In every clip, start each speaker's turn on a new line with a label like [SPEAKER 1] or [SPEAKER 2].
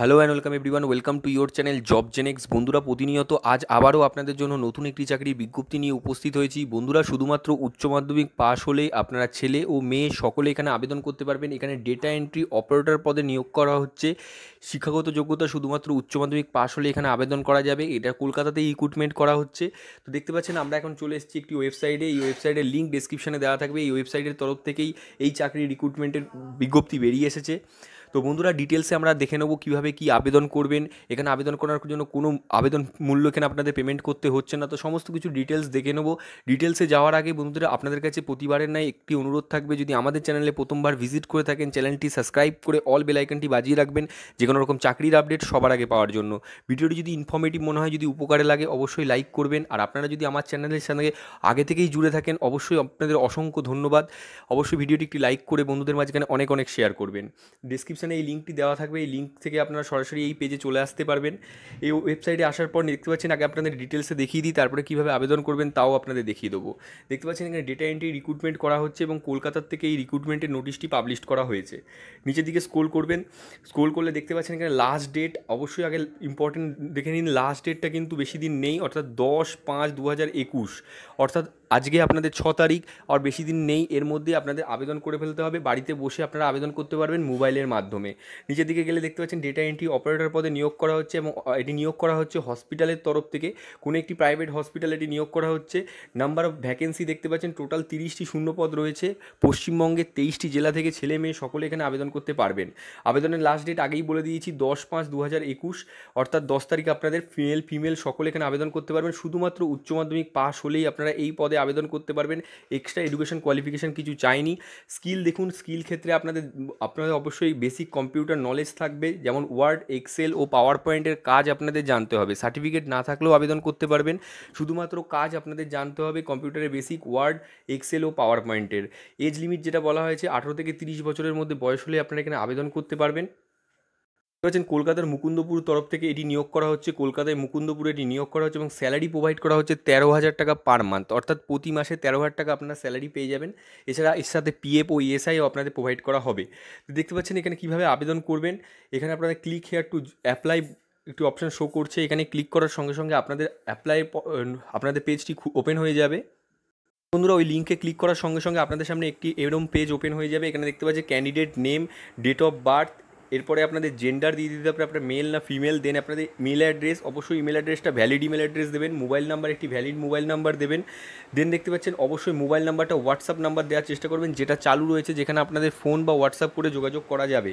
[SPEAKER 1] hello and welcome everyone welcome to your channel job Genex বন্ধুরা প্রতিনিয়ত আজ আবারও আপনাদের জন্য নতুন একটি চাকরির বিজ্ঞপ্তি নিয়ে উপস্থিত হয়েছি বন্ধুরা শুধুমাত্র উচ্চ মাধ্যমিক পাশ হলেই আপনারা ছেলে ও মেয়ে সকলে এখানে আবেদন করতে পারবেন এখানে ডেটা এন্ট্রি অপারেটর পদে নিয়োগ করা হচ্ছে শিক্ষাগত যোগ্যতা শুধুমাত্র উচ্চ মাধ্যমিক পাশ হলে এখানে আবেদন করা যাবে এটা কলকাতাতেই রিক্রুটমেন্ট করা হচ্ছে তো দেখতে পাচ্ছেন আমরা এখন চলে এসেছি একটি ওয়েবসাইটে এই ওয়েবসাইটের লিঙ্ক ডিসক্রিপশানে দেওয়া থাকবে এই ওয়েবসাইটের তরফ থেকেই এই চাকরির রিক্রুটমেন্টের বিজ্ঞপ্তি বেরিয়ে এসেছে তো বন্ধুরা ডিটেলসে আমরা দেখে নেবো কীভাবে কী আবেদন করবেন এখানে আবেদন করার জন্য কোনো আবেদন মূল্য এখানে আপনাদের পেমেন্ট করতে হচ্ছে না তো সমস্ত কিছু ডিটেলস দেখে নেবো ডিটেলসে যাওয়ার আগে বন্ধুরা আপনাদের কাছে প্রতিবারের নয় একটি অনুরোধ থাকবে যদি আমাদের চ্যানেলে প্রথমবার ভিজিট করে থাকেন চ্যানেলটি সাবস্ক্রাইব করে অল বেলাইকনটি বাজিয়ে রাখবেন যে কোনো রকম চাকরির আপডেট সবার আগে পাওয়ার জন্য ভিডিওটি যদি ইনফর্মেটিভ মনে হয় যদি উপকারে লাগে অবশ্যই লাইক করবেন আর আপনারা যদি আমার চ্যানেলের সঙ্গে আগে থেকেই জুড়ে থাকেন অবশ্যই আপনাদের অসংখ্য ধন্যবাদ অবশ্যই ভিডিওটি একটি লাইক করে বন্ধুদের মাঝখানে অনেক অনেক শেয়ার করবেন ডিসক্রিপশন ডিসক্রিপশানে এই লিঙ্কটি দেওয়া থাকবে এই লিঙ্ক থেকে আপনারা সরাসরি এই পেজে চলে আসতে পারবেন এই ওয়েবসাইটে আসার পর দেখতে পাচ্ছেন আগে আপনাদের ডিটেলসে দেখিয়ে দিই তারপরে কীভাবে আবেদন করবেন তাও আপনাদের দেখিয়ে দেবো দেখতে পাচ্ছেন এখানে ডেটা এন্ট্রি রিক্রুটমেন্ট করা হচ্ছে এবং কলকাতার থেকে এই রিক্রুটমেন্টের নোটিশটি পাবলিশ করা হয়েছে নিচের দিকে স্ক্রোল করবেন স্কোল করলে দেখতে পাচ্ছেন এখানে লাস্ট ডেট অবশ্যই আগে ইম্পর্টেন্ট দেখে নিন লাস্ট ডেটটা কিন্তু বেশি দিন নেই অর্থাৎ দশ পাঁচ দু হাজার একুশ অর্থাৎ আজকে আপনাদের ছ তারিখ আর বেশি দিন নেই এর মধ্যে আপনাদের আবেদন করে ফেলতে হবে বাড়িতে বসে আপনারা আবেদন করতে পারবেন মোবাইলের মাধ্যমে নিচের দিকে গেলে দেখতে পাচ্ছেন ডেটা এন্ট্রি অপারেটর পদে নিয়োগ করা হচ্ছে এবং এটি নিয়োগ করা হচ্ছে হসপিটালের তরফ থেকে কোনো একটি প্রাইভেট হসপিটালে এটি নিয়োগ করা হচ্ছে নাম্বার অফ ভ্যাকেন্সি দেখতে পাচ্ছেন টোটাল তিরিশটি শূন্যপদ রয়েছে পশ্চিমবঙ্গের তেইশটি জেলা থেকে ছেলে মেয়ে সকলে এখানে আবেদন করতে পারবেন আবেদনের লাস্ট ডেট আগেই বলে দিয়েছি দশ পাঁচ দু হাজার একুশ অর্থাৎ দশ তারিখ আপনাদের ফিমেল ফিমেল সকলে এখানে আবেদন করতে পারবেন শুধুমাত্র উচ্চ মাধ্যমিক পাশ হলেই আপনারা এই পদে আবেদন করতে পারবেন এক্সট্রা এডুকেশন কোয়ালিফিকেশান কিছু চাইনি স্কিল দেখুন স্কিল ক্ষেত্রে আপনাদের আপনাদের অবশ্যই বেসিক কম্পিউটার নলেজ থাকবে যেমন ওয়ার্ড এক্সেল ও পাওয়ার পয়েন্টের কাজ আপনাদের জানতে হবে সার্টিফিকেট না থাকলেও আবেদন করতে পারবেন শুধুমাত্র কাজ আপনাদের জানতে হবে কম্পিউটারের বেসিক ওয়ার্ড এক্সেল ও পাওয়ার পয়েন্টের এজ লিমিট যেটা বলা হয়েছে আঠেরো থেকে তিরিশ বছরের মধ্যে বয়স হলে আপনারা এখানে আবেদন করতে পারবেন পাচ্ছেন কলকাতার মুকুন্দপুর তরফ থেকে এটি নিয়োগ করা হচ্ছে কলকাতায় মুকুন্দপুরে এটি নিয়োগ করা হচ্ছে এবং স্যালারি প্রোভাইড করা হচ্ছে তেরো হাজার টাকা পার মান্থ অর্থাৎ প্রতি মাসে তেরো হাজার টাকা আপনার স্যালারি পেয়ে যাবেন এছাড়া এর সাথে পিএফ ও ইএসআইও e আপনাদের প্রোভাইড করা হবে দেখতে পাচ্ছেন এখানে কীভাবে আবেদন করবেন এখানে আপনারা ক্লিক হেয়ার টু অ্যাপ্লাই একটি অপশান শো করছে এখানে ক্লিক করার সঙ্গে সঙ্গে আপনাদের অ্যাপ্লাই আপনাদের পেজটি ওপেন হয়ে যাবে বন্ধুরা ওই লিঙ্কে ক্লিক করার সঙ্গে সঙ্গে আপনাদের সামনে একটি এরম পেজ ওপেন হয়ে যাবে এখানে দেখতে পাচ্ছি candidate name date of birth এরপরে আপনাদের জেন্ডার দিয়ে দিতে হবে আপনার মেল না ফিমেল দেন আপনাদের মেল অ্যাড্রেস অবশ্যই ইমেল অ্যাড্রেসটা ভ্যালিড ইমেল অ্যাড্রেস দেবেন মোবাইল নাম্বার একটি ভ্যালিড মোবাইল নাম্বার দেবেন দেন দেখতে পাচ্ছেন অবশ্যই মোবাইল নাম্বারটা হোয়াটসঅ্যাপ নাম্বার দেওয়ার চেষ্টা করবেন যেটা চালু রয়েছে যেখানে আপনাদের ফোন বা হোয়াটসঅ্যাপ করে যোগাযোগ করা যাবে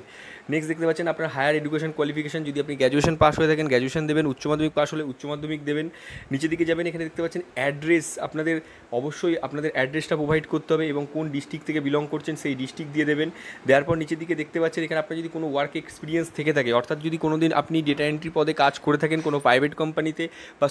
[SPEAKER 1] নেক্সট দেখতে পাচ্ছেন আপনার হায়ার এডুকেশন কোয়ালিফিকেশন যদি আপনি গ্র্যাজুয়েশন পাস হয়ে থাকেন গ্র্যাজুয়েশন দেবেন উচ্চ মাধ্যমিক পাস হলে উচ্চ মাধ্যমিক দেবেন নিচের দিকে যাবেন এখানে দেখতে পাচ্ছেন অ্যাড্রেস আপনাদের অবশ্যই আপনাদের অ্যাড্রেসটা প্রোভাইড করতে হবে এবং কোন ডিস্ট্রিক্ট থেকে বিলং করছেন সেই ডিস্ট্রিক্ট দিয়ে দেবেন দেওয়ার পর নিচের দিকে দেখতে পাচ্ছেন এখানে আপনি যদি কোনো ওয়ার্ক এক্সপিরিয়েন্স থেকে থাকে অর্থাৎ যদি কোনো দিন আপনি ডেটা এন্ট্রি পদে কাজ করে থাকেন কোনো প্রাইভেট কোম্পানিতে বা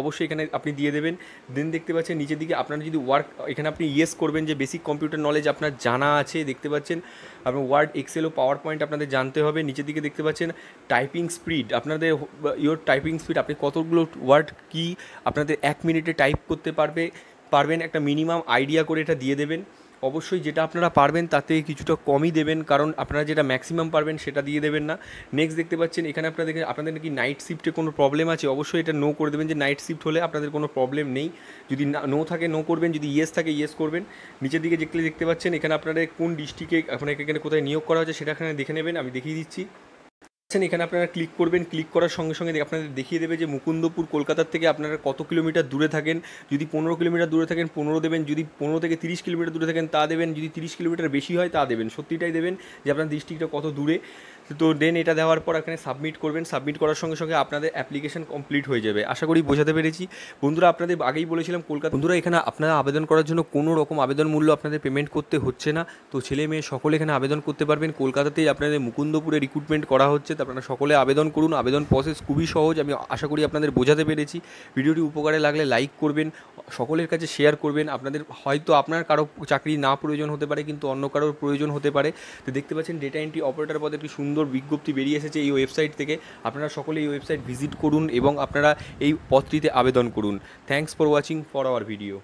[SPEAKER 1] অবশ্যই এখানে আপনি দিয়ে দেবেন দেন দেখতে পাচ্ছেন নিচের দিকে আপনার যদি ওয়ার্ক এখানে আপনি ইয়েস করবেন যে বেসিক কম্পিউটার নলেজ আপনার জানা আছে দেখতে পাচ্ছেন আপনার ওয়ার্ড এক্সেল ও পাওয়ার পয়েন্ট আপনাদের জানতে হবে নিচের দিকে দেখতে পাচ্ছেন টাইপিং স্পিড আপনাদের ইয়োর টাইপিং স্পিড আপনি কতগুলো ওয়ার্ড কী আপনাদের এক মিনিটে টাইপ করতে পারবে পারবেন একটা মিনিমাম আইডিয়া করে এটা দিয়ে দেবেন অবশ্যই যেটা আপনারা পারবেন তাতে কিছুটা কমই দেবেন কারণ আপনারা যেটা ম্যাক্সিমাম পারবেন সেটা দিয়ে দেবেন না নেক্সট দেখতে পাচ্ছেন এখানে আপনাদের আপনাদের নাকি নাইট শিফটে কোনো প্রবলেম আছে অবশ্যই এটা নো করে দেবেন যে নাইট শিফট হলে আপনাদের কোনো প্রবলেম নেই যদি নো থাকে নো করবেন যদি ইয়েস থাকে ইয়েস করবেন নিচের দিকে দেখলে দেখতে পাচ্ছেন এখানে আপনারা কোন ডিস্ট্রিক্টে মানে আপনাকে এখানে কোথায় নিয়োগ করা হয়েছে সেটা এখানে দেখে নেবেন আমি দেখিয়ে দিচ্ছি আছেন এখানে আপনারা ক্লিক করবেন ক্লিক করার সঙ্গে সঙ্গে আপনাদের দেখিয়ে দেবে যে মুকুন্দপুর কলকাতার থেকে আপনারা কত কিলোমিটার দূরে থাকেন যদি পনেরো কিলোমিটার দূরে থাকেন পনেরো দেবেন যদি পনেরো থেকে তিরিশ কিলোমিটার দূরে থাকেন তা দেবেন যদি তিরিশ কিলোমিটার বেশি হয় তা দেবেন সত্যিটাই দেবেন যে আপনার ডিস্ট্রিক্টটা কত দূরে তো দেন এটা দেওয়ার পর এখানে সাবমিট করবেন সাবমিট করার সঙ্গে সঙ্গে আপনাদের অ্যাপ্লিকেশন কমপ্লিট হয়ে যাবে আশা করি বোঝাতে পেরেছি বন্ধুরা আপনাদের আগেই বলেছিলাম কলকাতা বন্ধুরা এখানে আপনারা আবেদন করার জন্য কোনো রকম আবেদন মূল্য আপনাদের পেমেন্ট করতে হচ্ছে না তো ছেলে মেয়ে সকলে এখানে আবেদন করতে পারবেন কলকাতাতেই আপনাদের মুকুন্দপুরে রিক্রুটমেন্ট করা হচ্ছে তো আপনারা সকলে আবেদন করুন আবেদন প্রসেস খুবই সহজ আমি আশা করি আপনাদের বোঝাতে পেরেছি ভিডিওটি উপকারে লাগলে লাইক করবেন সকলের কাছে শেয়ার করবেন আপনাদের হয়তো আপনার কারো চাকরি না প্রয়োজন হতে পারে কিন্তু অন্য কারোর প্রয়োজন হতে পারে তো দেখতে পাচ্ছেন ডেটা এন্ট্রি অপারেটর পদে একটি সুন্দর সুন্দর বিজ্ঞপ্তি বেরিয়ে এসেছে এই ওয়েবসাইট থেকে আপনারা সকলে এই ওয়েবসাইট ভিজিট করুন এবং আপনারা এই পত্রিতে আবেদন করুন thanks for watching for our video